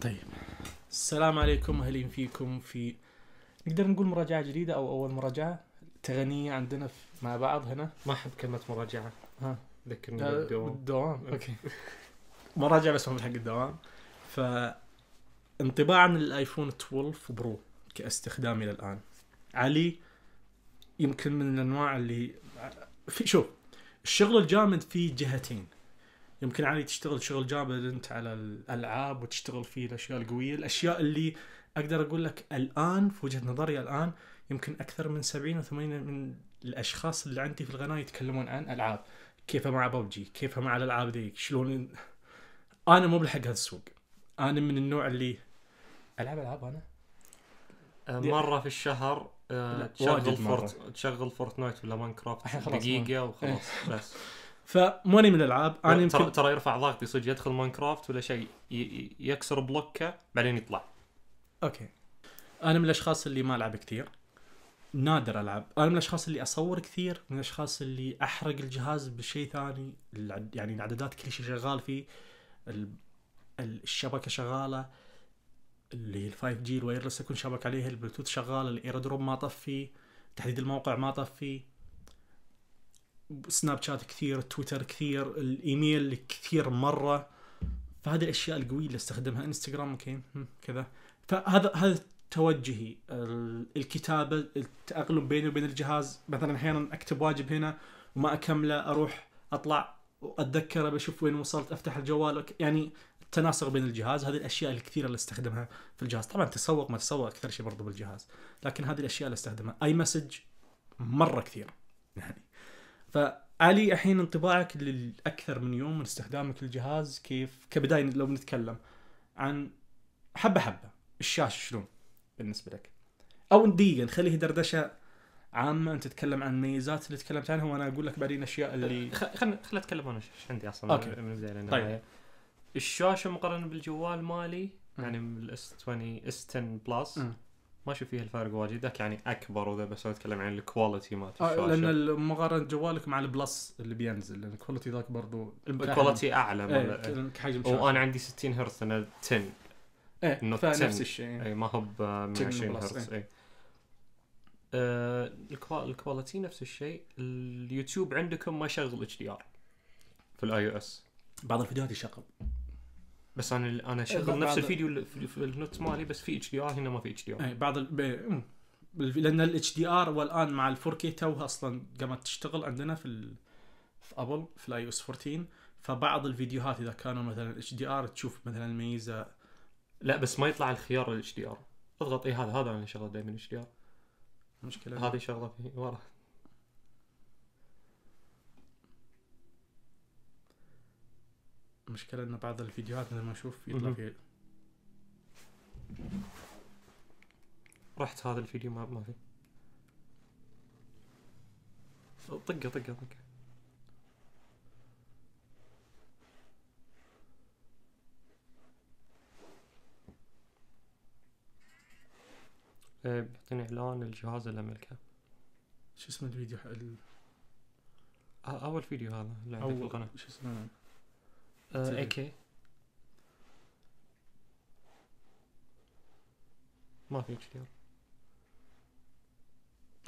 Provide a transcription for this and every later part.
طيب السلام عليكم اهلين فيكم في نقدر نقول مراجعه جديده او اول مراجعه تغنيه عندنا في... مع بعض هنا ما احب كلمه مراجعه ها لكن أه بالدوام بالدوام اوكي مراجعه بس مو حق الدوام ف انطباع عن الايفون 12 برو كاستخدامي للان علي يمكن من الانواع اللي في شوف الشغل الجامد فيه جهتين يمكن عادي تشتغل شغل جامد انت على الالعاب وتشتغل فيه الاشياء القويه الاشياء اللي اقدر اقول لك الان في وجهه نظري الان يمكن اكثر من 70 و80 من الاشخاص اللي عندي في القناه يتكلمون عن العاب كيف مع ببجي كيف مع الالعاب ذيك شلون انا مو بالحق هذا السوق انا من النوع اللي العب العاب انا آه، مره في الشهر آه، تشغل فورت تشغل فورتنايت ولا ماينكرافت دقيقه وخلاص بس فماني من الالعاب انا يمكن ترى يرفع ضغطي صدق يدخل ماينكرافت ولا شيء يكسر بلوكه بعدين يطلع اوكي انا من الاشخاص اللي ما العب كثير نادر العب انا من الاشخاص اللي اصور كثير من الاشخاص اللي احرق الجهاز بشيء ثاني يعني الاعدادات كل شيء شغال فيه الشبكه شغاله اللي هي الفايف جي الوايرلس اكون شبك عليها البلوتوث شغال الايرودروب ما طفي تحديد الموقع ما طفي سناب شات كثير تويتر كثير الايميل كثير مره فهذه الاشياء القويه اللي استخدمها انستغرام اوكي كذا فهذا هذا توجهي الكتابه التاقلم بيني وبين الجهاز مثلا احيانا اكتب واجب هنا وما اكمله اروح اطلع واتذكره بشوف وين وصلت افتح الجوال يعني التناسق بين الجهاز هذه الاشياء الكثيره اللي استخدمها في الجهاز طبعا تسوق ما تسوق اكثر شيء برضو بالجهاز لكن هذه الاشياء اللي استخدمها اي مسج مره كثير يعني فالي الحين انطباعك للاكثر من يوم من استخدامك للجهاز كيف كبدايه لو بنتكلم عن حبه حبه الشاشه شلون بالنسبه لك او دقيقه نخليه دردشه عامه انت تتكلم عن الميزات اللي تكلمت عنها وانا اقول لك بعدين اشياء اللي خلنا خلنا اتكلم انا ايش عندي اصلا أوكي. من البدايه للنهايه طيب. الشاشه مقارنه بالجوال مالي يعني الاس 20 اس 10 بلس ما اشوف فيها الفارق واجد ذاك يعني اكبر وذا بس اتكلم عن الكواليتي مالت آه، الشاشه لان مقارنه جوالك مع البلس اللي بينزل لان الكواليتي ذاك برضو الكواليتي اعلى ايه وانا عندي 60 هرتز انا 10 ايه فنفس الشيء اي ما هو ب 120 هرتز اي إيه. آه، الكواليتي نفس الشيء اليوتيوب عندكم ما يشغل اتش دي ار في الاي او اس بعض الفيديوهات يشغل بس انا انا شغل نفس الفيديو في النوت مالي بس في اتش دي ار هنا ما في اتش دي ار اي بعض ال... أمم. لان الاتش دي ار والان مع ال 4 كي توها اصلا قامت تشتغل عندنا في ال... في ابل في الاي او اس 14 فبعض الفيديوهات اذا كانوا مثلا اتش دي ار تشوف مثلا الميزه لا بس ما يطلع الخيار الاتش دي ار اضغط اي هذا هذا انا شغله دائما اتش دي ار مشكله هذه شغله في ورا المشكله ان بعض الفيديوهات لما اشوف يطلع فيها رحت هذا الفيديو ما ما في طقه طقه طقه إيه، بيعطيني اعلان الجهاز اللي املكه شو اسم الفيديو حق ال... اول فيديو هذا اللي عندك في القناه شو اسمه آه اكي طيب. ما في اتش دي ار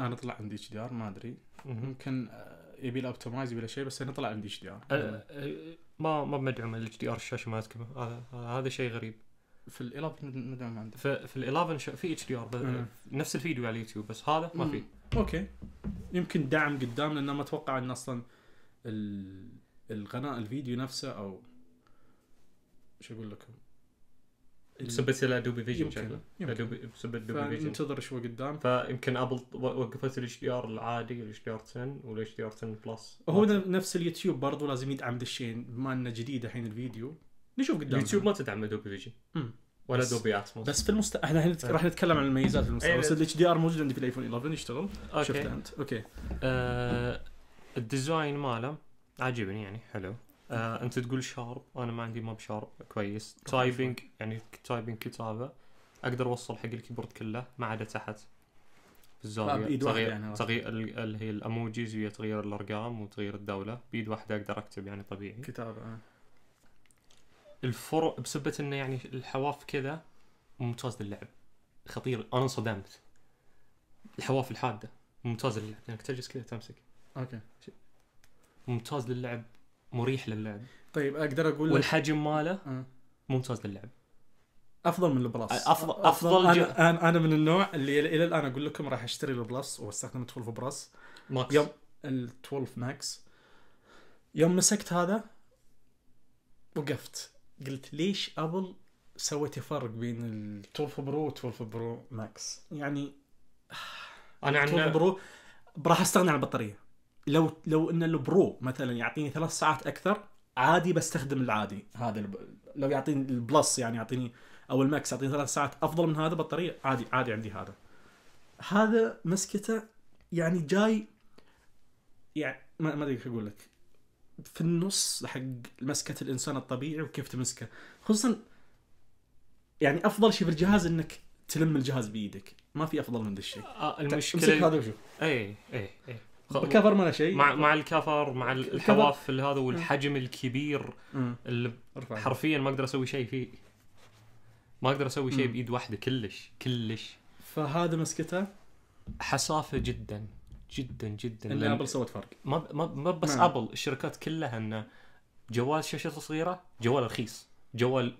انا طلع عندي اتش دي ار ما ادري يمكن آه، يبي له اوبتمايز يبي له شيء بس انا طلع عندي اتش دي ار ما ما مدعوم الاتش دي ار الشاشه ما آه، آه، هذا شيء غريب في ال 11 مدعوم عنده في, في ال 11 في اتش دي ار نفس الفيديو على اليوتيوب بس هذا ما في اوكي يمكن دعم قدام لان ما اتوقع ان اصلا القناه الفيديو نفسه او شو اقول لكم بسبت ادوبي فيجن شكله ادوبي بسبت ادوبي فيجن ننتظر شوي قدام فيمكن ابل وقفت الاتش دي ار العادي والاتش دي ار 10 والاتش دي ار 10 بلس هو نفس اليوتيوب برضو لازم يدعم ذا الشيء بما انه جديد الحين الفيديو نشوف قدام اليوتيوب ما تدعم ادوبي فيجن ولا ادوبي اتموس بس في المست احنا هنت... راح نتكلم عن المميزات في المستقبل إيه، بس الاتش دي ار موجود عندي في الايفون 11 يشتغل شفته انت اوكي آه، الديزاين ماله عاجبني يعني حلو آه انت تقول شارب انا ما عندي ما شارب كويس تايبنج يعني تايبنج كتابه اقدر اوصل حق الكيبورد كله ما عدا تحت بالزاويه تغيير يعني تغيير اللي هي الاموجيز وهي تغيير الارقام وتغيير الدوله بيد واحده اقدر اكتب يعني طبيعي كتابه آه. الفرق بسبه انه يعني الحواف كذا ممتاز للعب خطير انا انصدمت الحواف الحاده ممتاز للعب انك يعني تجلس كذا تمسك اوكي ممتاز للعب مريح للعب طيب اقدر اقول والحجم ماله أه. ممتاز للعب افضل من البلس افضل افضل, أنا, انا انا من النوع اللي الى الان اقول لكم راح اشتري البلس واستخدم 12 بلس ماكس يوم ال 12 ماكس يوم مسكت هذا وقفت قلت ليش ابل سويت فرق بين ال 12 برو و 12 برو ماكس يعني انا عن برو راح استغنى عن البطاريه لو لو ان البرو مثلا يعطيني ثلاث ساعات اكثر عادي بستخدم العادي هذا الب... لو يعطيني البلس يعني يعطيني او الماكس يعطيني ثلاث ساعات افضل من هذا بطاريه عادي عادي عندي هذا هذا مسكته يعني جاي يعني ما ادري اقول لك في النص حق مسكه الانسان الطبيعي وكيف تمسكه خصوصا يعني افضل شيء في الجهاز انك تلم الجهاز بايدك ما في افضل من ذا الشيء آه المشكله هذا وشوف اي اي اي الكفر ما له شيء مع مع الكفر مع الحواف هذا والحجم الكبير اللي حرفيا ما اقدر اسوي شيء فيه ما اقدر اسوي شيء بايد واحده كلش كلش فهذا مسكته حسافه جدا جدا جدا ان ابل سوت فرق ما ما, بس مم. نعم. ابل الشركات كلها انه جوال شاشته صغيره جوال رخيص جوال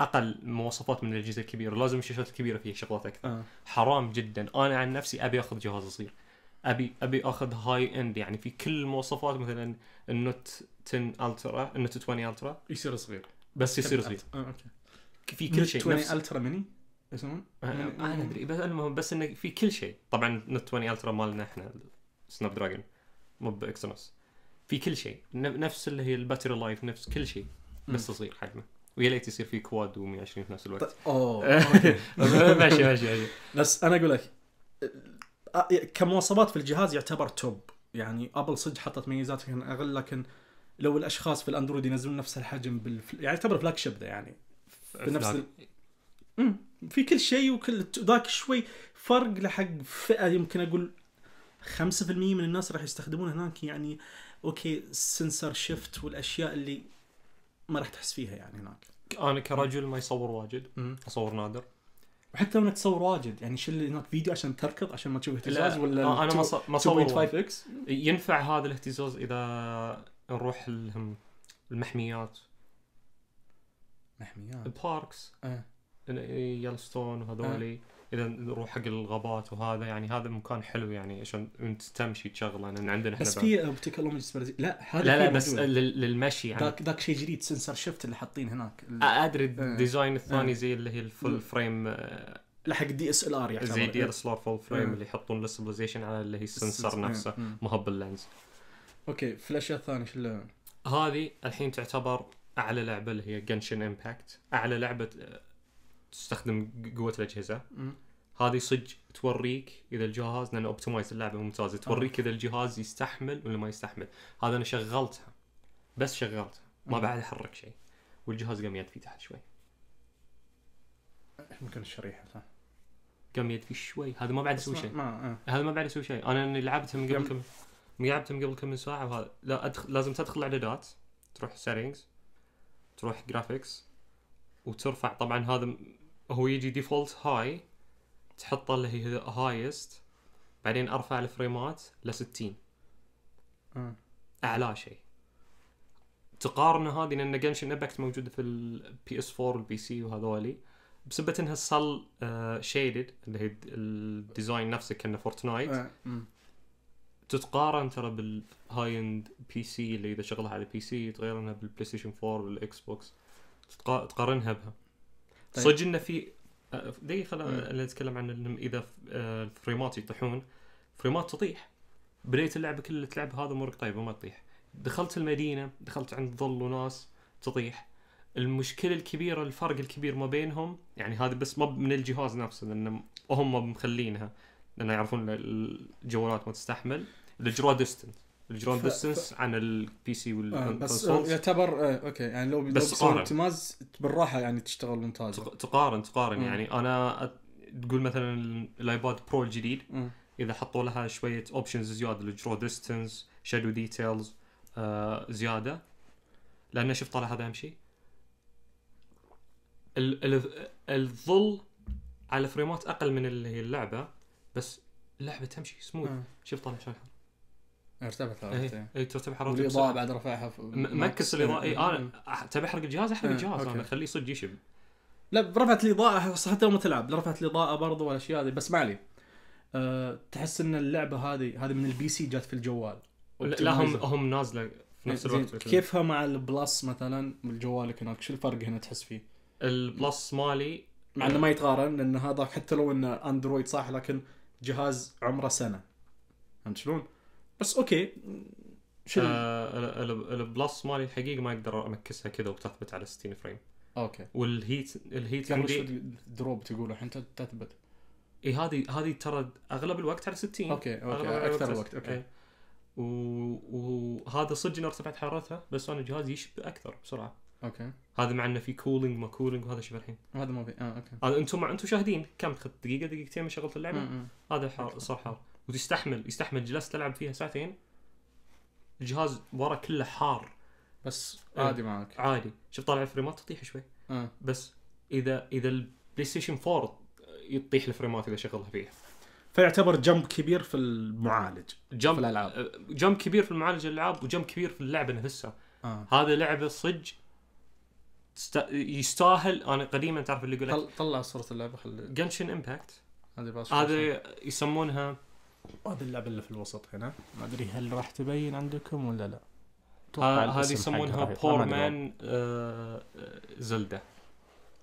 اقل مواصفات من الاجهزه الكبيره لازم الشاشات الكبيره فيها شغلات اكثر آه. حرام جدا انا عن نفسي ابي اخذ جهاز صغير ابي ابي اخذ هاي اند يعني في كل المواصفات مثلا النوت 10 الترا النوت 20 الترا يصير صغير بس يصير صغير اه اوكي في كل شيء 20 الترا مني يسمون؟ انا آه، ادري بس المهم بس انه في كل شيء طبعا نوت 20 الترا مالنا احنا سناب دراجون مو باكسنوس في كل شيء نفس اللي هي الباتري لايف نفس كل شيء بس صغير حجمه ويا ليت يصير في كواد و120 في نفس الوقت طيب، اوه ماشي ماشي ماشي بس انا اقول لك كمواصفات في الجهاز يعتبر توب يعني ابل صدق حطت ميزات كان اغلى لكن لو الاشخاص في الاندرويد ينزلون نفس الحجم بالف... يعني يعتبر فلاج شيب ذا يعني بنفس ال... في كل شيء وكل ذاك شوي فرق لحق فئه يمكن اقول 5% من الناس راح يستخدمون هناك يعني اوكي سنسر شيفت والاشياء اللي ما راح تحس فيها يعني هناك انا كرجل ما يصور واجد اصور نادر وحتى لو انك تصور واجد يعني شل هناك فيديو عشان تركض عشان ما تشوف اهتزاز ولا آه انا ما صور 2.5 اكس ينفع هذا الاهتزاز اذا نروح المحميات محميات الباركس آه. يلستون وهذولي آه. اذا نروح حق الغابات وهذا يعني هذا مكان حلو يعني عشان انت تمشي تشغله لان عندنا بس في اوبتيكال آه، لا هذا لا لا بس للمشي يعني ذاك ذاك شيء جديد سنسر شفت اللي حاطين هناك ادري آه. الديزاين آه. الثاني آه. زي اللي هي الفول فريم لحق دي اس ال ار يعني زي دي اس ال ار فول فريم اللي يحطون الاستبلايزيشن على اللي هي السنسر نفسه هو آه. اللينز اوكي في الاشياء الثانيه شو هذه الحين تعتبر اعلى لعبه اللي هي جنشن امباكت اعلى لعبه تستخدم قوه الاجهزه هذه صدق توريك اذا الجهاز لان اوبتمايز اللعبه ممتازه توريك اذا الجهاز يستحمل ولا ما يستحمل هذا انا شغلتها بس شغلتها ما بعد احرك شيء والجهاز قام يدفي تحت شوي يمكن الشريحه صح قام يدفي شوي هذا ما بعد يسوي شيء ما... آه. هذا ما بعد يسوي شيء انا اني لعبتها من قبل كم لعبتها من قبل كم ساعه وهذا لا أدخل... لازم تدخل الاعدادات تروح سيتنجز تروح جرافيكس وترفع طبعا هذا هو يجي ديفولت هاي تحطه اللي هي هايست بعدين ارفع الفريمات ل 60 آه. اعلى شيء تقارن هذه لان جنشن امباكت موجوده في البي اس 4 والبي سي وهذولي بسبة انها صل شيدد آه، اللي هي الديزاين نفسه كانه فورتنايت آه، تتقارن ترى بالهاي اند بي سي اللي اذا شغلها على البي سي تغيرها بالبلاي ستيشن 4 والاكس بوكس تقارنها بها طيب. صدق انه في آه، دقيقه خلينا نتكلم عن انهم اذا آه، الفريمات يطيحون فريمات تطيح بديت اللعبه كل اللي تلعب هذا امورك طيبه ما تطيح دخلت المدينه دخلت عند ظل وناس تطيح المشكلة الكبيرة الفرق الكبير ما بينهم يعني هذا بس ما من الجهاز نفسه لأن هم مخلينها لأن يعرفون الجوالات ما تستحمل الجرو ديستنت الجرون ف... ديستنس ف... عن البي سي والكونسول آه، بس آه، يعتبر آه اوكي يعني لو بس تقارن التماس بالراحه يعني تشتغل ممتاز تقارن تقارن مم. يعني انا تقول مثلا الايباد برو الجديد مم. اذا حطوا لها شويه اوبشنز زياده الجرو ديستنس شادو ديتيلز آه زياده لان شفت طلع هذا اهم شيء الظل على فريمات اقل من اللي هي اللعبه بس اللعبه تمشي سموث آه. شفت على شلون ارتفعت حرارته اي ترتفع حرارته الاضاءه بعد رفعها مكس الاضاءه اي انا تبي احرق الجهاز احرق إيه، الجهاز انا خليه صدق يشب لا رفعت الاضاءه حتى ما تلعب رفعت الاضاءه برضو والاشياء هذه بس ما عليه أه تحس ان اللعبه هذه هذه من البي سي جات في الجوال لا هم هم نازله في نفس إيه، الوقت كيفها مع البلس مثلا من جوالك هناك شو الفرق هنا تحس فيه؟ البلس مالي مع انه ما يتقارن لان هذا حتى لو انه اندرويد صح لكن جهاز عمره سنه فهمت شلون؟ بس اوكي شو آه البلس مالي الحقيقه ما اقدر امكسها كذا وتثبت على 60 فريم اوكي والهيت الهيت كان وش دروب تقول الحين تثبت اي هذه هذه ترى اغلب الوقت على 60 اوكي اوكي اكثر الوقت اوكي ايه. وهذا صدق انه ارتفعت حرارتها بس انا جهازي يشب اكثر بسرعه اوكي هذا مع انه في كولينج ما كولينج وهذا شوف الحين هذا ما في اه اوكي هذا آه، انتم انتم شاهدين كم دقيقه دقيقتين من شغلت اللعبه هذا حار صار حار وتستحمل يستحمل جلست تلعب فيها ساعتين الجهاز ورا كله حار بس إيه، عادي آه معك عادي شوف طالع الفريمات تطيح شوي آه. بس اذا اذا البلاي ستيشن 4 يطيح الفريمات اذا شغلها فيها فيعتبر جمب كبير في المعالج جمب في الالعاب آه، جمب كبير في المعالج الالعاب وجمب كبير في اللعبه نفسها آه. هذا لعبه صج است... يستاهل انا قديما تعرف اللي يقول لك طلع صوره اللعبه خلي جنشن امباكت هذه هذا يسمونها وهذه اللعبه اللي في الوسط هنا ما ادري هل راح تبين عندكم ولا لا هذه يسمونها بور مان آه، زلده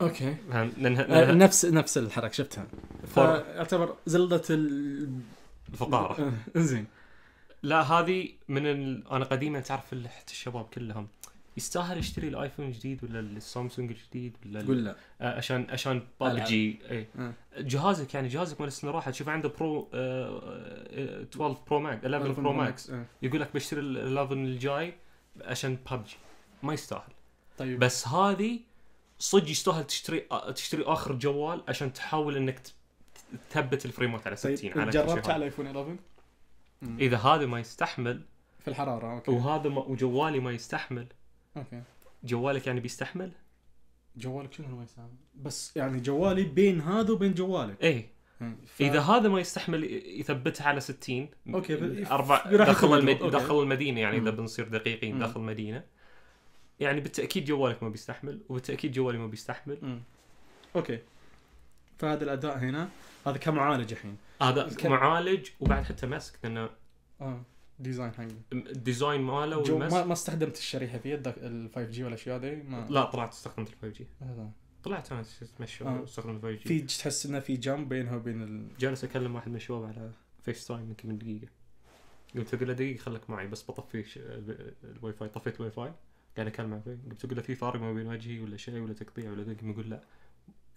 اوكي لأنها آه، نفس نفس الحركه شفتها آه، يعتبر زلده الفقاره زين لا هذه من ال... انا قديما تعرف حتى الشباب كلهم يستاهل اشتري الايفون الجديد ولا السامسونج الجديد ولا تقول لا آه، عشان عشان ببجي اي آه. جهازك يعني جهازك مال السنه راحت تشوف عنده برو آه 12 برو ماكس 11 برو ماكس يقول لك بشتري ال 11 الجاي عشان ببجي ما يستاهل طيب بس هذه صدق يستاهل تشتري آه، تشتري اخر جوال عشان تحاول انك تثبت الفريمات على 60 طيب على جربت على ايفون 11 اذا هذا ما يستحمل في الحراره اوكي وهذا ما وجوالي ما يستحمل اوكي جوالك يعني بيستحمل؟ جوالك شنو ما يستحمل؟ بس يعني جوالي بين هذا وبين جوالك ايه ف... اذا هذا ما يستحمل يثبتها على 60 اوكي ب... اربع دخل المد... أوكي. دخل المدينه يعني اذا بنصير دقيقين دخل المدينه يعني بالتاكيد جوالك ما بيستحمل وبالتاكيد جوالي ما بيستحمل م. اوكي فهذا الاداء هنا هذا كمعالج الحين هذا كمعالج وبعد حتى مسك لانه آه. ديزاين حقه الديزاين ماله والمس ما, ما استخدمت الشريحه فيه ال 5 جي والاشياء هذا ما لا طلعت استخدمت ال 5 جي آه، طلعت انا اتمشى آه. استخدم 5 جي في تحس انه في جامب بينها وبين ال... جالس اكلم واحد من الشباب على فيس تايم يمكن من دقيقه قلت اقول له دقيقه خليك معي بس بطفي الواي فاي طفيت الواي فاي قاعد اكلمه قلت اقول له في فارق ما بين وجهي ولا شيء ولا تقطيع ولا ذي يقول لا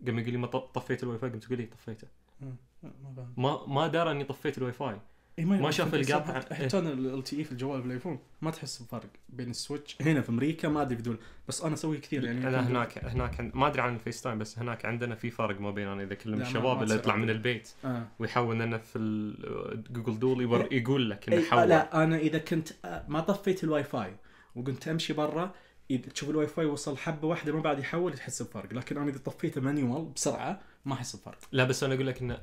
قام يقول لي ما طفيت الواي فاي قمت اقول لي طفيته آه، آه، ما ما دار اني طفيت الواي فاي إيه، ما شاف القطع إيه. حتى انا ال تي اي في الجوال في الايفون ما تحس بفرق بين السويتش هنا في امريكا ما ادري بدون بس انا اسوي كثير يعني لا هناك هناك ما ادري عن الفيس تايم بس هناك عندنا في فرق ما بين انا اذا كلم الشباب اللي يطلع من البيت آه. ويحول لنا في جوجل دول إيه. يقول لك انه آه، حول لا انا اذا كنت آه، ما طفيت الواي فاي وكنت امشي برا اذا تشوف الواي فاي وصل حبه واحده ما بعد يحول تحس بفرق لكن انا اذا طفيته مانيوال بسرعه ما احس بفرق لا بس انا اقول لك انه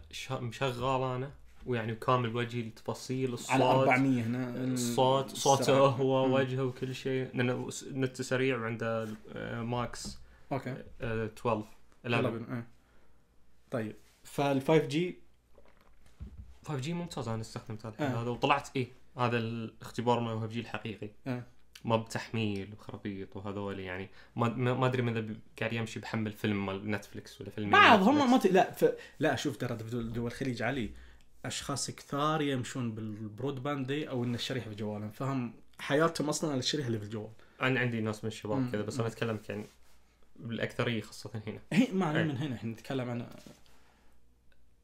شغال انا ويعني كامل وجهي التفاصيل الصوت على 400 هنا الصوت صوته هو وجهه وكل شيء لانه نت سريع وعنده آه، ماكس اوكي 12 آه، 11 آه، طيب فال 5 جي 5 جي ممتاز انا استخدمت هذا آه. وطلعت ايه هذا الاختبار مال 5 جي الحقيقي آه. ما بتحميل وخرابيط وهذول يعني ما ادري ماذا قاعد يمشي بحمل فيلم مال نتفلكس ولا فيلم بعض هم ما لا ف... لا شوف ترى دول الخليج علي اشخاص كثار يمشون بالبرود باند دي او ان الشريحه في جوالهم فهم حياتهم اصلا على الشريحه اللي في الجوال انا عندي ناس من الشباب كذا بس انا اتكلم يعني بالاكثريه خاصه هنا هي ما أي. من هنا احنا نتكلم عن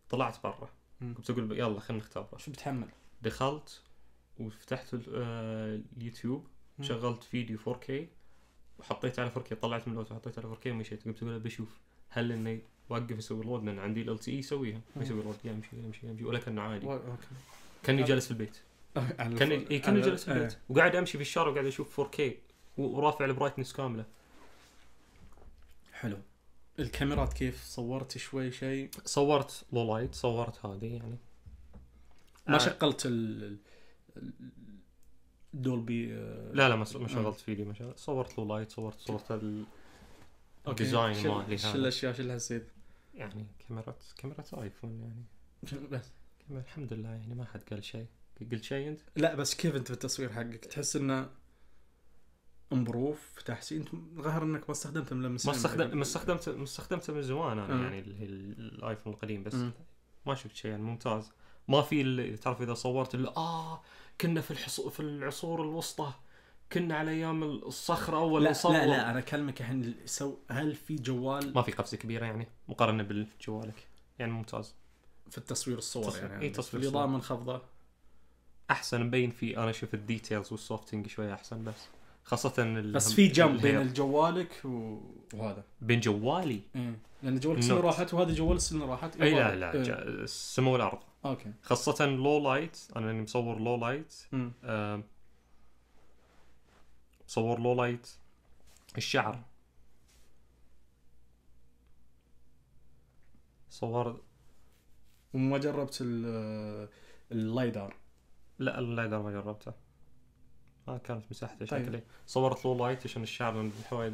طلعت برا كنت اقول يلا خلينا نختبره شو بتحمل؟ دخلت وفتحت آه، اليوتيوب شغلت فيديو 4K وحطيت على 4K طلعت من الوقت وحطيت على 4K ومشيت قمت اقول بشوف هل اني واقف اسوي لود لان عندي ال تي e يسويها ما يسوي لود يمشي يمشي يمشي ولا كانه عادي كاني جالس في البيت كاني اي كاني جالس في البيت آه. وقاعد امشي في الشارع وقاعد اشوف 4K ورافع البرايتنس كامله حلو الكاميرات كيف صورت شوي شيء صورت لو لايت صورت هذه يعني ما آه. شغلت ال دولبي آه لا لا ما آه. شغلت فيديو ما شغلت صورت لو لايت صورت صورت الديزاين مالي شو الاشياء شو اللي حسيت؟ يعني كاميرات كاميرات ايفون يعني بس الحمد لله يعني ما حد قال شيء قلت شيء انت؟ لا بس كيف انت في التصوير حقك؟ تحس انه امبروف تحسين ظهر انك ما استخدمته من لما ما استخدمت ما استخدمته ما استخدمته من زمان انا آه. يعني الايفون القديم بس ما شفت شيء يعني ممتاز ما في تعرف اذا صورت اللي اه كنا في الحصو في العصور الوسطى كنا على ايام الصخره اول لا لا لا انا اكلمك الحين سو هل في جوال ما في قفزه كبيره يعني مقارنه بالجوالك يعني ممتاز في التصوير الصور تصوير. يعني اي تصوير الاضاءه منخفضه احسن مبين في انا اشوف الديتيلز والسوفتنج شويه احسن بس خاصة ال... بس في جنب بين جوالك وهذا بين جوالي إيه. لان جوالك سنه راحت وهذا جوال السنه راحت اي لا لا السمو إيه. السماء والارض اوكي خاصة لو لايت انا لاني مصور لو لايت صور لو لايت الشعر صور وما جربت اللايدر لا اللايدر ما جربته ما آه، كانت مساحته طيب. شكلي صورت لو لايت عشان الشعر من الحوايج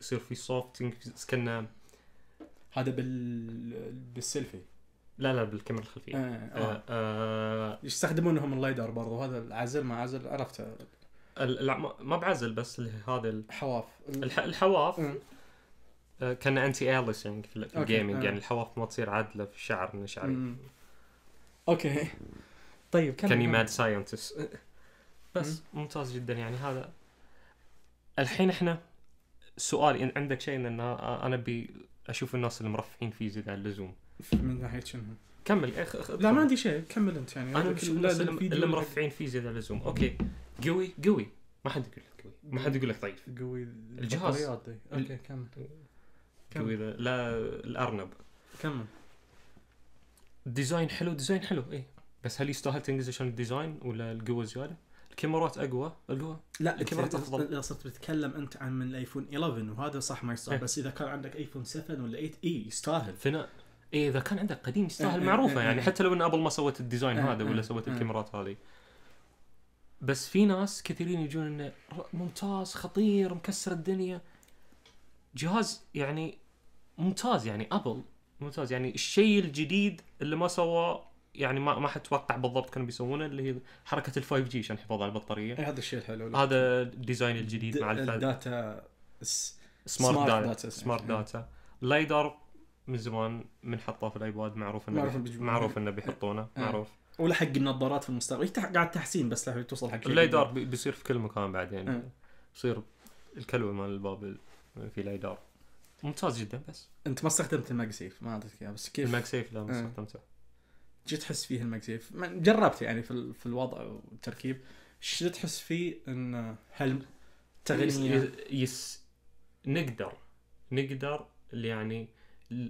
يصير في صوفتنج سكنا هذا بال بالسيلفي لا لا بالكاميرا الخلفيه آه. آه. آه. آه. يستخدمونهم اللايدر برضو هذا عزل ما عزل عرفته ما بعزل بس هذا الحواف الح... الحواف م. كان انتي اليسنج في الجيمنج يعني آه. الحواف ما تصير عادله في الشعر من شعري اوكي طيب كان كاني ماد ساينتست بس ممتاز جدا يعني هذا الحين احنا سؤالي ان عندك شيء ان انا ابي اشوف الناس المرفعين فيه زياده على اللزوم من ناحيه شنو؟ كمل أخ... لا ما عندي شيء كمل انت يعني انا بشوف الناس اللي مرفعين فيه زياده اللزوم اوكي قوي قوي ما حد يقول لك قوي ما حد يقول لك ضعيف قوي الجهاز إيه. اوكي كمل قوي لا الارنب كمل الديزاين حلو ديزاين حلو اي بس هل يستاهل تنجز عشان الديزاين ولا القوه زياده؟ الكاميرات اقوى القوه لا الكاميرات افضل اذا صرت بتتكلم انت عن من الايفون 11 وهذا صح ما يستاهل إيه. بس اذا كان عندك ايفون 7 ولا 8 إيه، اي يستاهل ثناء اي اذا كان عندك قديم يستاهل معروفه يعني حتى لو ان ابل ما سوت الديزاين هذا ولا سوت الكاميرات هذه بس في ناس كثيرين يجون انه ممتاز خطير مكسر الدنيا جهاز يعني ممتاز يعني ابل ممتاز يعني الشيء الجديد اللي ما سواه يعني ما ما حتوقع بالضبط كانوا بيسوونه اللي هي حركه ال 5 جي عشان الحفاظ على البطاريه إيه، هذا الشيء الحلو هذا الديزاين الجديد مع الداتا سمارت داتا سمارت داتا لايدر من زمان من حطاه في الايباد معروف انه معروف, معروف انه بيحطونه إيه. معروف ولا حق النظارات في المستقبل هي إيه، قاعد تحسين بس لحد توصل حق الليدار بيصير في كل مكان بعدين يصير إيه. بيصير الكلوه مال الباب في ليدار ممتاز جدا بس انت ما استخدمت الماكسيف ما ادري بس كيف الماكسيف لا ما إيه. استخدمته جيت تحس فيه الماكسيف جربت يعني في, في الوضع والتركيب شو تحس فيه انه هل تغنية يس, يس نقدر نقدر يعني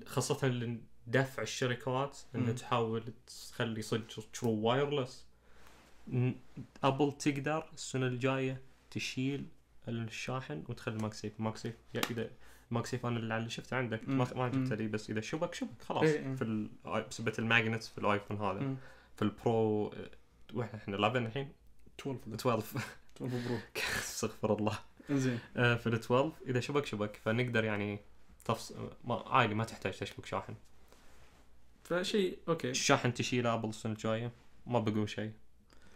خاصة دفع الشركات انها تحاول تخلي صدق ترو وايرلس ابل تقدر السنه الجايه تشيل الشاحن وتخلي ماكسيف ماكسيف يعني اذا ماكسيف انا اللي شفته عندك ما ما لي بس اذا شبك شبك خلاص إيه. إيه. في بسبه الماجنت في الايفون هذا مم. في البرو آه، احنا 11 الحين 12 12 12 برو استغفر الله زين آه، في ال 12 اذا شبك شبك فنقدر يعني تفص... ما عادي ما تحتاج تشبك شاحن فشيء اوكي الشاحن تشيله قبل السنه الجايه ما بقول شيء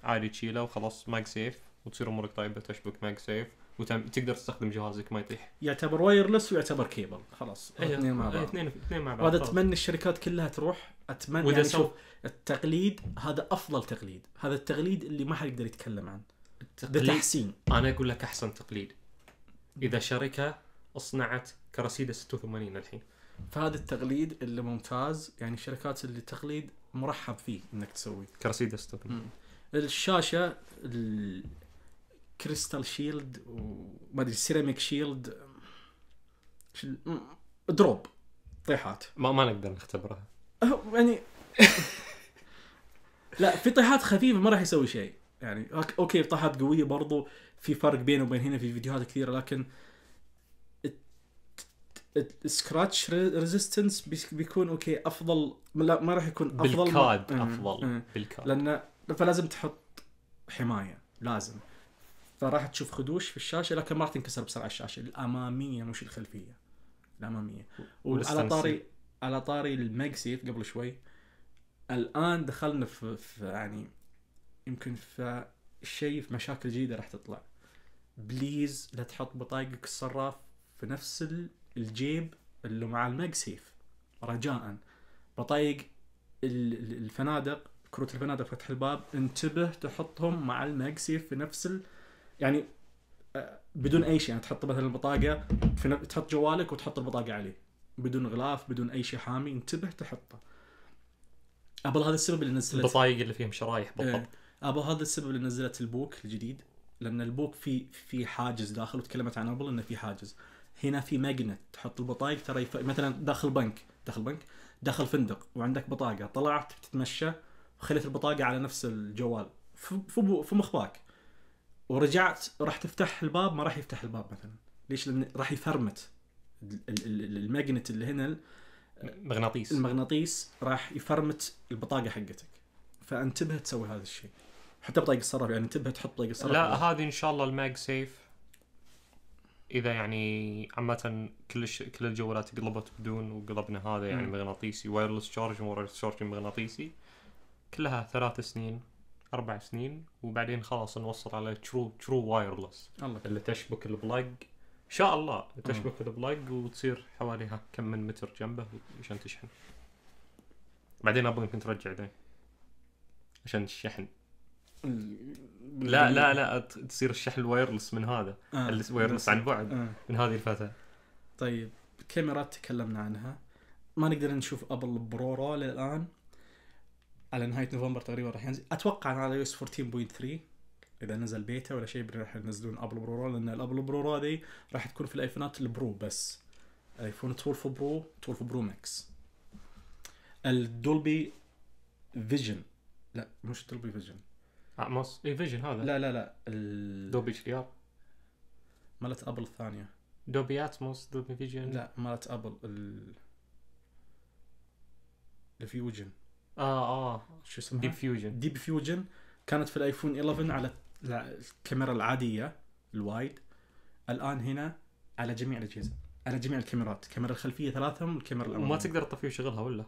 عادي تشيله وخلاص ماك سيف وتصير امورك طيبه تشبك ماك سيف وتقدر تستخدم جهازك ما يطيح يعتبر وايرلس ويعتبر كيبل خلاص إيه، اثنين مع بعض اثنين اثنين مع بعض هذا اتمنى الشركات كلها تروح اتمنى يعني سو... التقليد هذا افضل تقليد هذا التقليد اللي ما حد يقدر يتكلم عنه التقليد تحسين انا اقول لك احسن تقليد اذا شركه صنعت كراسيدا 86 الحين فهذا التقليد اللي ممتاز يعني الشركات اللي تقليد مرحب فيه انك تسوي كرسي ديسكتوب الشاشه الكريستال شيلد وما ادري السيراميك شيلد دروب طيحات ما ما نقدر نختبرها أه، يعني لا في طيحات خفيفه ما راح يسوي شيء يعني اوكي طيحات قويه برضو في فرق بينه وبين هنا في فيديوهات كثيره لكن السكراتش ريزيستنس بيكون اوكي افضل لا ما راح يكون افضل بالكاد ما... افضل بالكاد لان فلازم تحط حمايه لازم فراح تشوف خدوش في الشاشه لكن ما راح تنكسر بسرعه الشاشه الاماميه مش الخلفيه الاماميه وعلى طاري على طاري سيف قبل شوي الان دخلنا في, في يعني يمكن في شيء في مشاكل جديده راح تطلع بليز لا تحط بطايقك الصراف في نفس ال... الجيب اللي مع الماج سيف رجاء بطايق الفنادق كروت الفنادق فتح الباب انتبه تحطهم مع الماج سيف في نفس ال... يعني بدون اي شيء يعني تحط مثلا البطاقه في نف... تحط جوالك وتحط البطاقه عليه بدون غلاف بدون اي شيء حامي انتبه تحطه ابل هذا السبب اللي نزلت البطايق اللي فيهم شرايح بالضبط إيه. ابو ابل هذا السبب اللي نزلت البوك الجديد لان البوك في في حاجز داخل وتكلمت عن ابل انه في حاجز هنا في ماجنت تحط البطايق ترى يف... مثلا داخل بنك داخل بنك داخل فندق وعندك بطاقه طلعت بتتمشى وخليت البطاقه على نفس الجوال في في, مخباك ورجعت راح تفتح الباب ما راح يفتح الباب مثلا ليش لان راح يفرمت الماجنت اللي هنا المغناطيس المغناطيس راح يفرمت البطاقه حقتك فانتبه تسوي هذا الشيء حتى بطاقه الصرف يعني انتبه تحط بطاقه الصرف لا هذه ان شاء الله الماج سيف اذا يعني عامه كلش كل الجوالات قلبت بدون وقلبنا هذا يعني مغناطيسي وايرلس شارج وايرلس شارج مغناطيسي كلها ثلاث سنين اربع سنين وبعدين خلاص نوصل على ترو ترو وايرلس اللي تشبك البلاج ان شاء الله تشبك البلاج وتصير حواليها كم من متر جنبه عشان تشحن بعدين ابغى يمكن ترجع ذا عشان الشحن لا لا لا تصير الشحن الوايرلس من هذا آه. الوايرلس عن بعد آه. من هذه الفتاه طيب كاميرات تكلمنا عنها ما نقدر نشوف ابل رو للان على نهايه نوفمبر تقريبا راح ينزل اتوقع على اس 14.3 اذا نزل بيتا ولا شيء راح ينزلون ابل رو لان الابل برورو هذه راح تكون في الايفونات البرو بس ايفون 12 برو 12 برو ماكس الدولبي فيجن لا مش دولبي فيجن اعمص اي فيجن هذا لا لا لا ال... دوبي اتش دي ار مالت ابل الثانيه دوبي اتموس دوبي فيجن لا مالت ابل ال الفيوجن اه اه شو اسمها ديب فيوجن ديب فيوجن كانت في الايفون 11 على الكاميرا العاديه الوايد الان هنا على جميع الاجهزه على جميع الكاميرات الكاميرا الخلفيه ثلاثه والكاميرا الاماميه وما تقدر تطفيه وتشغلها ولا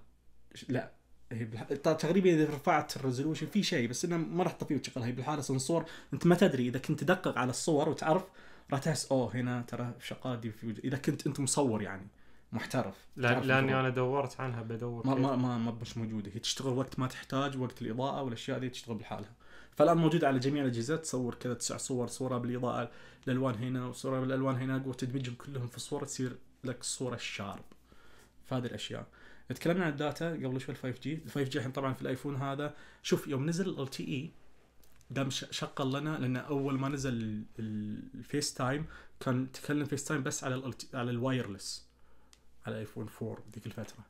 لا هي تقريبا اذا رفعت الريزولوشن في شيء بس انه ما راح تطفيه وتشغلها هي بالحاله صور انت ما تدري اذا كنت تدقق على الصور وتعرف راح تحس اوه هنا ترى شغال دي في اذا كنت انت مصور يعني محترف لا لاني انا دورت عنها بدور ما ما ما, ما مش موجوده هي تشتغل وقت ما تحتاج وقت الاضاءه والاشياء دي تشتغل بحالها فالان موجوده على جميع الاجهزه تصور كذا تسع صور صوره بالاضاءه الالوان هنا وصوره بالالوان هناك وتدمجهم كلهم في صوره تصير لك صوره الشارب فهذه الاشياء تكلمنا عن الداتا قبل شوي ال 5 جي، ال 5 جي الحين طبعا في الايفون هذا شوف يوم نزل ال تي اي دام شقل لنا لان اول ما نزل الفيس تايم كان تكلم فيس تايم بس على على الوايرلس على الايفون 4 ذيك الفتره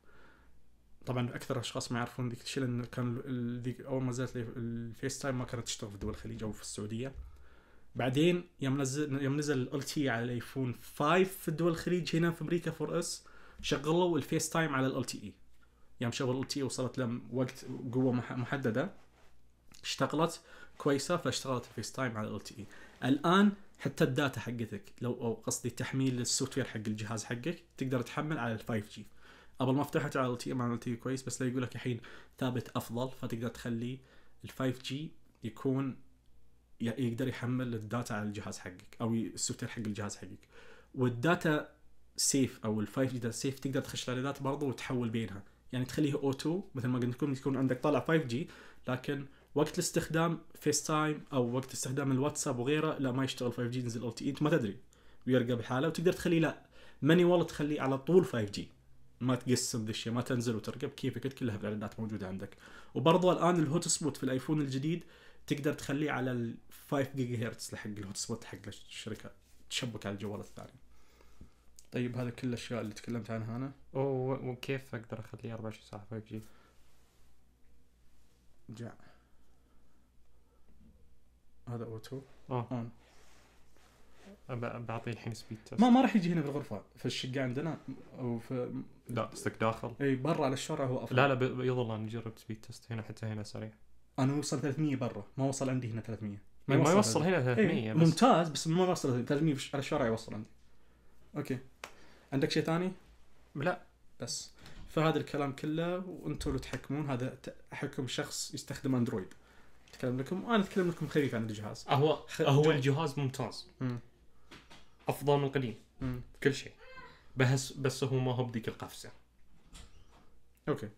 طبعا اكثر الاشخاص ما يعرفون ذيك الشيء لان كان ذيك اول ما نزلت الفيس تايم ما كانت تشتغل في دول الخليج او في السعوديه بعدين يوم نزل يوم نزل ال تي على الايفون 5 في دول الخليج هنا في امريكا 4 اس شغلوا الفيس تايم على الال تي اي e. يوم شغل الال تي اي e وصلت لهم وقت قوه محدده اشتغلت كويسه فاشتغلت الفيس تايم على الال تي اي e. الان حتى الداتا حقتك لو او قصدي تحميل السوفت وير حق الجهاز حقك تقدر تحمل على ال 5 جي قبل ما فتحت على ال تي مع ال تي كويس بس لا يقول لك الحين ثابت افضل فتقدر تخلي ال 5 جي يكون يقدر يحمل الداتا على الجهاز حقك او السوفت وير حق الجهاز حقك والداتا سيف او ال5 جي داتا سيف تقدر تخش شلالات برضه وتحول بينها يعني تخليه او مثل ما قلت لكم يكون عندك طالع 5 جي لكن وقت الاستخدام فيس تايم او وقت استخدام الواتساب وغيره لا ما يشتغل 5 جي ينزل او تي e، انت ما تدري ويرقى بحاله وتقدر تخليه لا والله تخليه على طول 5 جي ما تقسم ذا الشيء ما تنزل وترقى كيفك كلها بالاعدادات موجوده عندك وبرضه الان الهوت سبوت في الايفون الجديد تقدر تخليه على ال 5 جيجا هرتز حق الهوت سبوت حق الشركه تشبك على الجوال الثاني طيب هذا كل الاشياء اللي تكلمت عنها انا وكيف اقدر اخليه 24 ساعه 5 جي جاء هذا اوتو اون آه. بعطيه الحين سبيد تست ما ما راح يجي هنا بالغرفه في الشقه عندنا او في لا قصدك داخل اي برا على الشارع هو افضل لا لا يظل انا جربت سبيد تست هنا حتى هنا سريع انا وصل 300 برا ما وصل عندي هنا 300 ما, ما يوصل, يوصل هنا 300 بس ممتاز بس ما وصل 300 على الشارع يوصل عندي اوكي عندك شيء ثاني؟ لا بس فهذا الكلام كله وانتم اللي تحكمون هذا حكم شخص يستخدم اندرويد اتكلم لكم وانا اتكلم لكم خفيف عن الجهاز هو هو الجهاز ممتاز مم. افضل من القديم مم. كل شيء بس بس هو ما هو بديك القفزه اوكي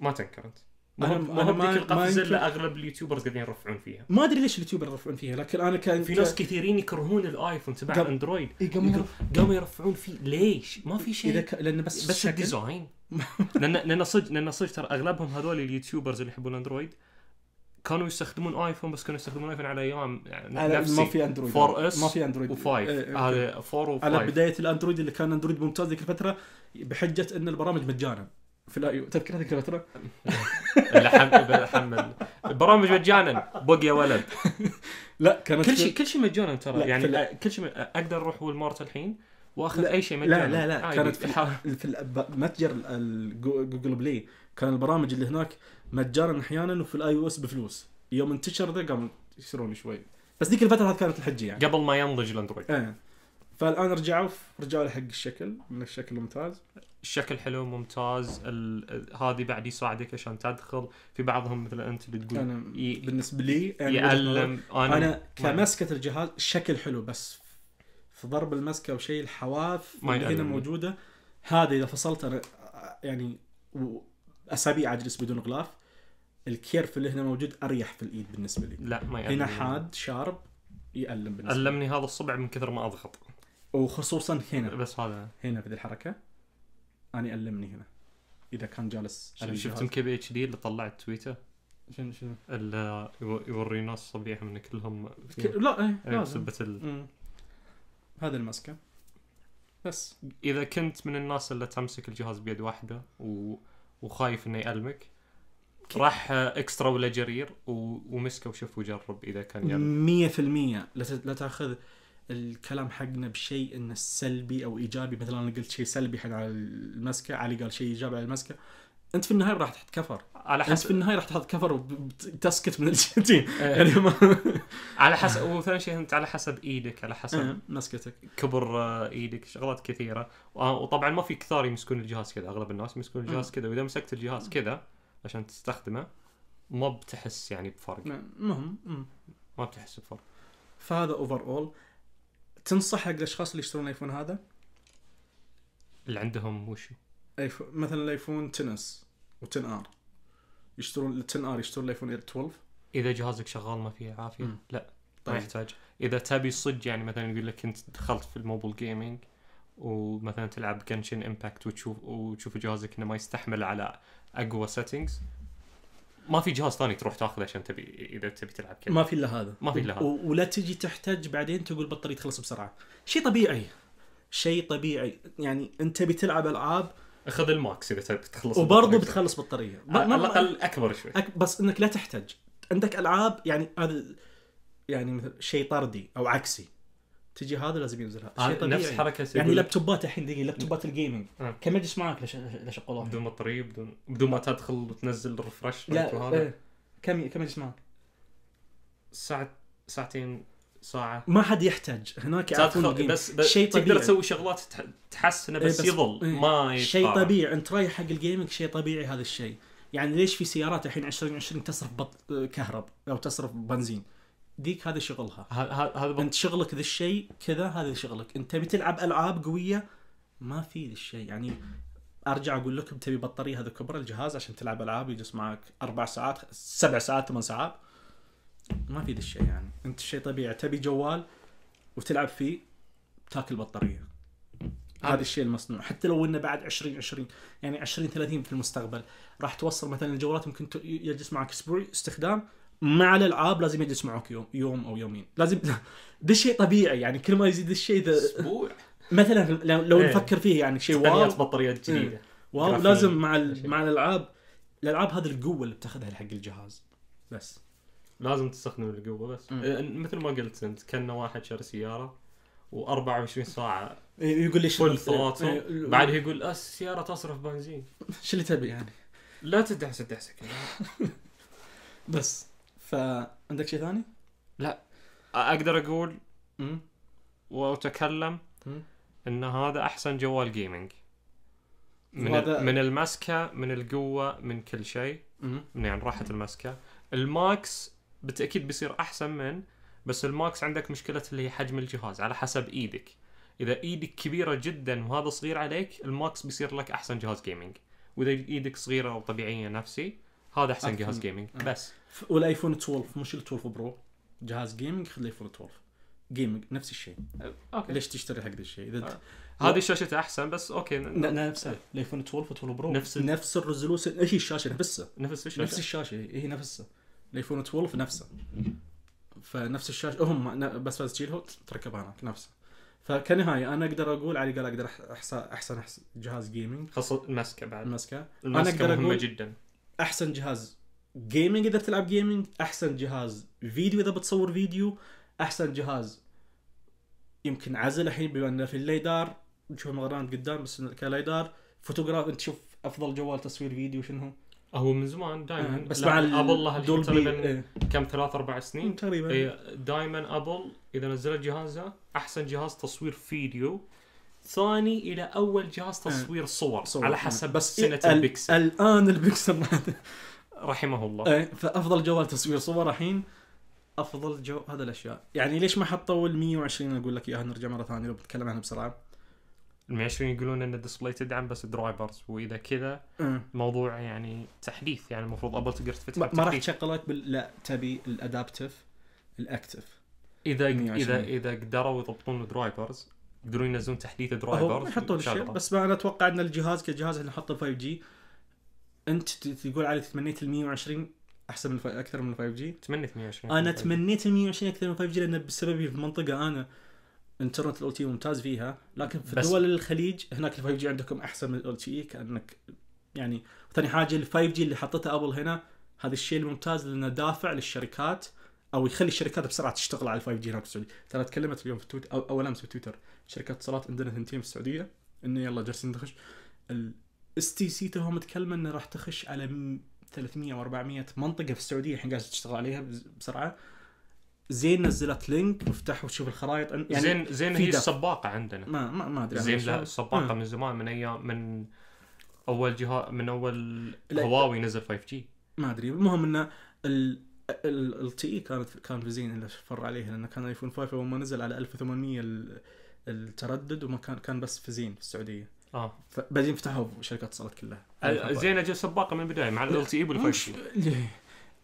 ما تنكر انت هم انا ما القفزه اللي اغلب اليوتيوبرز قاعدين يرفعون فيها ما ادري ليش اليوتيوبرز يرفعون فيها لكن انا كان في ناس كثيرين يكرهون الايفون تبع قام... الاندرويد قاموا قاموا يرفعون فيه ليش؟ ما في شيء اذا ك... لان بس بس الشكل... الديزاين لان لان صدق لان صدق ترى اغلبهم هذول اليوتيوبرز اللي يحبون الاندرويد كانوا يستخدمون ايفون بس كانوا يستخدمون ايفون على ايام نفسي ما في اندرويد 4 اس ما في اندرويد و5 هذا 4 و5 على بدايه الاندرويد اللي كان اندرويد ممتاز ذيك الفتره بحجه ان البرامج مجانا في الاي تذكر هذيك الفتره؟ حمل البرامج مجانا يا ولد لا كانت كل شيء كل شيء مجانا ترى يعني كل شيء اقدر اروح والمارت الحين واخذ اي شيء مجانا لا لا لا كانت في, في متجر جوجل بلاي كان البرامج اللي هناك مجانا احيانا وفي الاي او اس بفلوس يوم انتشر ذا قاموا يشترون شوي بس ذيك الفتره هذه كانت الحجه يعني قبل ما ينضج الاندرويد ايه فالان رجعوا رجعوا لحق الشكل من الشكل الممتاز الشكل حلو ممتاز هذه بعد يساعدك عشان تدخل في بعضهم مثل انت اللي تقول أنا بالنسبه لي يعني يألم انا, أنا كمسكه الجهاز الشكل حلو بس في ضرب المسكه او شيء الحواف اللي هنا موجوده هذه اذا فصلت انا يعني اسابيع اجلس بدون غلاف الكيرف اللي هنا موجود اريح في الايد بالنسبه لي لا ما يألم هنا حاد شارب يألم بالنسبه ألمني هذا الصبع من كثر ما اضغط وخصوصا هنا بس هذا هنا في الحركه انا المني هنا اذا كان جالس شفت الكبي اتش دي اللي طلعت تويتر شنو شنو؟ اللي يوري ناس صبيحه من كلهم لا ايه, إيه، لا بسبة ال... هذا المسكه بس اذا كنت من الناس اللي تمسك الجهاز بيد واحده و... وخايف انه يألمك راح آه، اكسترا ولا جرير و... ومسكه وشوف وجرب اذا كان يألمك 100% لا تاخذ الكلام حقنا بشيء انه سلبي او ايجابي مثلا انا قلت شيء سلبي حق على المسكه علي قال شيء ايجابي على المسكه انت في النهايه راح تحط كفر على حسب في النهايه راح تحط كفر وتسكت من الجنتين إيه. يعني ما على حسب وثاني شيء انت على حسب ايدك على حسب إيه، مسكتك كبر ايدك شغلات كثيره وطبعا ما في كثار يمسكون الجهاز كذا اغلب الناس يمسكون إيه. الجهاز كذا واذا مسكت الجهاز كذا عشان تستخدمه ما بتحس يعني بفرق المهم ما بتحس بفرق فهذا اوفر اول تنصح حق الاشخاص اللي يشترون ايفون هذا اللي عندهم وشو؟ ايفون مثلا الايفون 10 اس و10 ار يشترون ال 10 ار يشترون الايفون 12 اذا جهازك شغال ما فيه عافيه مم. لا طيب. ما يحتاج اذا تبي صدق يعني مثلا يقول لك انت دخلت في الموبل جيمنج ومثلا تلعب جنشن امباكت وتشوف وتشوف جهازك انه ما يستحمل على اقوى سيتنجز ما في جهاز ثاني تروح تاخذه عشان تبي اذا تبي تلعب كذا ما في الا هذا ما في الا هذا و... ولا تجي تحتاج بعدين تقول بطاريه تخلص بسرعه شيء طبيعي شيء طبيعي يعني انت تلعب العاب خذ الماكس اذا تبي تخلص وبرضه بتخلص بطاريه على الاقل اكبر شوي أك... بس انك لا تحتاج عندك العاب يعني هذا يعني مثل شيء طردي او عكسي تجي هذا لازم ينزل هذا شيء آه، طبيعي نفس حركه يعني لابتوبات الحين دقيقه لابتوبات الجيمنج آه. كم يجلس معك لشغلوها بدون ما بدون بدون ما تدخل وتنزل ريفرش لا وهذا آه. كم كم يجلس معك؟ ساعة ساعتين ساعة ما حد يحتاج هناك تدخل بس, بس شيء طبيعي تقدر تسوي شغلات تحسنه بس, إيه، بس يظل ايه. ما شيء طبيعي انت رايح حق الجيمنج شيء طبيعي هذا الشيء يعني ليش في سيارات الحين 2020 تصرف بط... كهرب او تصرف بنزين؟ ديك هذا شغلها هذا انت شغلك ذا الشيء كذا هذا شغلك انت تبي تلعب العاب قويه ما في ذا الشيء يعني ارجع اقول لكم تبي بطاريه هذا كبر الجهاز عشان تلعب العاب يجلس معك اربع ساعات سبع ساعات ثمان ساعات ما في ذا الشيء يعني انت شيء طبيعي تبي جوال وتلعب فيه تاكل بطاريه هذا الشيء المصنوع حتى لو انه بعد 20 20 يعني 20 30 في المستقبل راح توصل مثلا الجوالات ممكن يجلس معك اسبوع استخدام مع الالعاب لازم يجلس معك يوم يوم او يومين لازم ده شيء طبيعي يعني كل ما يزيد الشيء ده اسبوع مثلا لو, إيه. نفكر فيه يعني شيء واو بطاريات إيه. جديده واو لازم مع مع الالعاب الالعاب هذه القوه اللي بتاخذها حق الجهاز بس لازم تستخدم القوه بس إيه، مثل ما قلت انت كان واحد شاري سياره و24 ساعه يقول لي فل ثرواتهم بعد يقول السياره تصرف بنزين شو اللي تبي يعني؟ لا تدعس تدعسك بس فعندك شيء ثاني؟ لا اقدر اقول واتكلم ان هذا احسن جوال جيمنج من وهذا... من المسكه من القوه من كل شيء من يعني راحه المسكه الماكس بالتاكيد بيصير احسن من بس الماكس عندك مشكله اللي هي حجم الجهاز على حسب ايدك اذا ايدك كبيره جدا وهذا صغير عليك الماكس بيصير لك احسن جهاز جيمنج واذا ايدك صغيره وطبيعيه نفسي هذا احسن جهاز جيمنج إيه. بس والايفون 12 مش ال 12 برو جهاز جيمنج خذ الايفون 12 جيمنج نفس الشيء اوكي ليش تشتري حق الشيء اذا آه. هذه شاشته احسن بس اوكي نفسها الايفون 12 و12 برو نفس نفس الريزولوشن هي الشاشه نفسها نفس الشاشه نفس الشاشه إيه، هي نفسها الايفون 12 نفسه فنفس الشاشه هم بس بس تشيلها تركبها هناك نفسها فكنهايه انا اقدر اقول على قال اقدر احسن احسن جهاز جيمنج خاصه المسكه بعد المسكه المسكه أنا أقدر مهمه أقول جدا احسن جهاز جيمنج اذا بتلعب جيمنج احسن جهاز فيديو اذا بتصور فيديو احسن جهاز يمكن عزل الحين بما انه في الليدار نشوف مغران قدام بس كليدار فوتوغراف انت تشوف افضل جوال تصوير فيديو شنو هو من زمان دائما آه. بس مع ابل لها تقريبا إيه. كم ثلاث اربع سنين تقريبا إيه دائما ابل اذا نزلت جهازها احسن جهاز تصوير فيديو ثاني الى اول جهاز آه. تصوير صور, صور على آه. حسب بس سنه إيه البكسل الان البكسل رحمه الله ايه فافضل جوال تصوير صور الحين افضل جو هذا الاشياء يعني ليش ما حطوا ال 120 اقول لك اياها نرجع مره ثانيه لو بتكلم عنها بسرعه ال 120 يقولون ان الديسبلاي تدعم بس الدرايفرز واذا كذا إيه. موضوع يعني تحديث يعني المفروض ابل تقدر تفتح ما راح تشغلك بال... لا تبي الادابتف الاكتف اذا 120. اذا اذا قدروا يضبطون الدرايفرز يقدرون ينزلون تحديث درايفرز يحطون الشيء بس ما انا اتوقع ان الجهاز كجهاز احنا نحطه 5 جي انت تقول علي تمنيت ال 120 احسن من اكثر من 5 جي تمنيت 120 انا تمنيت ال 120 اكثر من 5 جي لان بسببي في المنطقه انا انترنت الاو تي ممتاز فيها لكن في دول الخليج هناك ال 5 جي عندكم احسن من الاو تي كانك يعني ثاني حاجه ال 5 جي اللي حطته ابل هنا هذا الشيء الممتاز لانه دافع للشركات او يخلي الشركات بسرعه تشتغل على 5 جي هناك في السعوديه ترى تكلمت اليوم في تويتر او اول امس في تويتر شركات اتصالات عندنا ثنتين في السعوديه انه يلا جالسين نخش الاس تي سي توهم متكلمه انه راح تخش على 300 و400 منطقه في السعوديه الحين قاعده تشتغل عليها بسرعه زين نزلت لينك افتح وشوف الخرائط يعني زين زين هي السباقه عندنا ما ما, ما ادري زين لا السباقه آه. من زمان من ايام من اول جهاز من اول هواوي نزل 5 جي ما ادري المهم انه ال... ال تي e كانت كان في زين اللي فر عليه لانه كان ايفون 5 اول ما نزل على 1800 التردد وما كان كان بس في زين في السعوديه اه بعدين فتحوا شركات اتصالات كلها زين اجى سباقه من البدايه مع ال تي e اي والفايف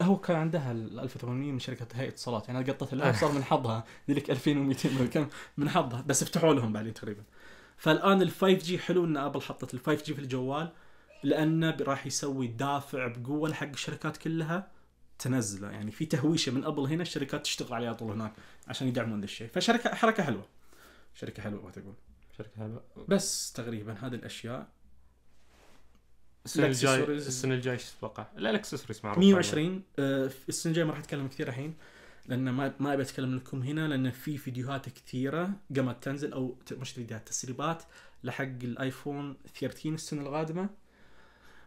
هو كان عندها ال 1800 من شركه هيئه اتصالات يعني قطت الان آه. صار من حظها ذيك 2200 كم من حظها بس فتحوا لهم بعدين تقريبا فالان ال 5 جي حلو ان ابل حطت ال 5 جي في الجوال لانه راح يسوي دافع بقوه حق الشركات كلها تنزله يعني في تهويشه من ابل هنا الشركات تشتغل عليها طول هناك عشان يدعمون ذا الشيء فشركه حركه حلوه شركه حلوه تقول شركه حلوه بس تقريبا هذه الاشياء السنه الجاي السنه الجاي ايش تتوقع؟ لا الاكسسوارز معروف 120 آه السنه الجايه ما راح اتكلم كثير الحين لان ما ما ابي اتكلم لكم هنا لان في فيديوهات كثيره قامت تنزل او مش فيديوهات تسريبات لحق الايفون 13 السنه القادمه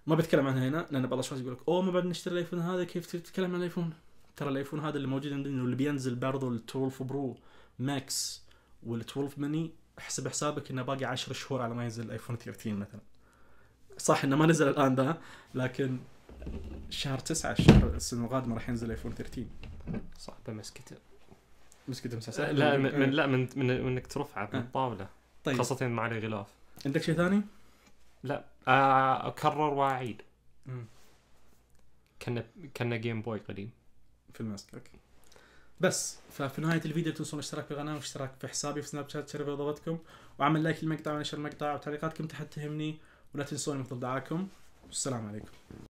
ما بتكلم عنها هنا لان بعض الاشخاص يقول لك اوه ما بعد نشتري الايفون هذا كيف تتكلم عن الايفون؟ ترى الايفون هذا اللي موجود عندنا واللي بينزل برضه ال 12 برو ماكس وال 12 ميني احسب حسابك انه باقي 10 شهور على ما ينزل الايفون 13 مثلا. صح انه ما نزل الان ذا لكن شهر 9 الشهر السنه القادمه راح ينزل ايفون 13. صعبه مسكته. مسكته مسكته لا إيه. من لا من, من, انك ترفعه من آه. الطاوله. طيب. خاصه مع الغلاف. عندك شيء ثاني؟ لا آه، اكرر واعيد كنا كنا جيم بوي قديم في الماسك اوكي بس ففي نهايه الفيديو لا تنسون الاشتراك في القناه والاشتراك في حسابي في سناب شات شرف رضواتكم وعمل لايك للمقطع ونشر المقطع وتعليقاتكم تحت تهمني ولا تنسون مثل دعاكم والسلام عليكم